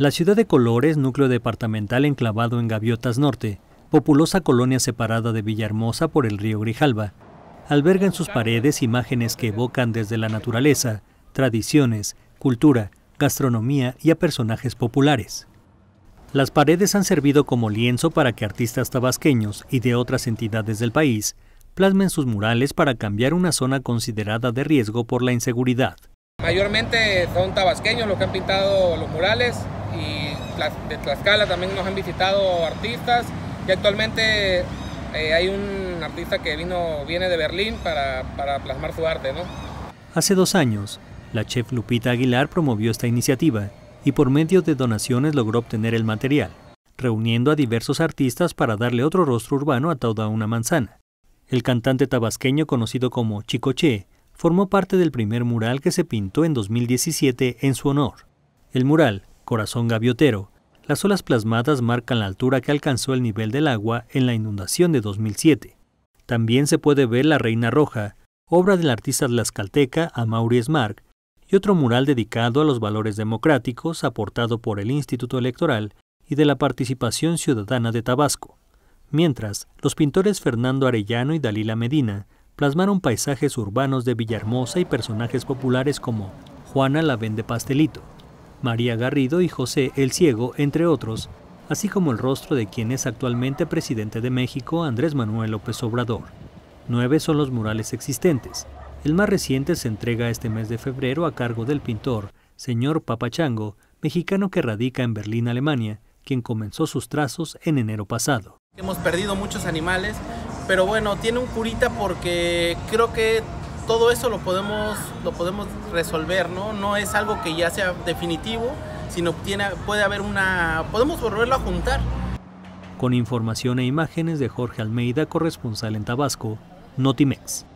La ciudad de Colores, núcleo departamental enclavado en Gaviotas Norte, populosa colonia separada de Villahermosa por el río Grijalva, alberga en sus paredes imágenes que evocan desde la naturaleza, tradiciones, cultura, gastronomía y a personajes populares. Las paredes han servido como lienzo para que artistas tabasqueños y de otras entidades del país plasmen sus murales para cambiar una zona considerada de riesgo por la inseguridad. Mayormente son tabasqueños los que han pintado los murales, y de Tlaxcala también nos han visitado artistas y actualmente eh, hay un artista que vino, viene de Berlín para, plasmar su arte. ¿no? Hace dos años, la chef Lupita Aguilar promovió esta iniciativa y por medio de donaciones logró obtener el material, reuniendo a diversos artistas para darle otro rostro urbano a toda una manzana. El cantante tabasqueño conocido como Chicoche formó parte del primer mural que se pintó en 2017 en su honor. El mural corazón gaviotero. Las olas plasmadas marcan la altura que alcanzó el nivel del agua en la inundación de 2007. También se puede ver La Reina Roja, obra del artista tlaxcalteca Amaury Smart, y otro mural dedicado a los valores democráticos aportado por el Instituto Electoral y de la Participación Ciudadana de Tabasco. Mientras, los pintores Fernando Arellano y Dalila Medina plasmaron paisajes urbanos de Villahermosa y personajes populares como Juana la Vende Pastelito. María Garrido y José El Ciego, entre otros, así como el rostro de quien es actualmente presidente de México, Andrés Manuel López Obrador. Nueve son los murales existentes. El más reciente se entrega este mes de febrero a cargo del pintor, señor Papachango, mexicano que radica en Berlín, Alemania, quien comenzó sus trazos en enero pasado. Hemos perdido muchos animales, pero bueno, tiene un curita porque creo que todo eso lo podemos, lo podemos resolver, ¿no? No es algo que ya sea definitivo, sino que puede haber una... podemos volverlo a juntar. Con información e imágenes de Jorge Almeida, corresponsal en Tabasco, Notimex.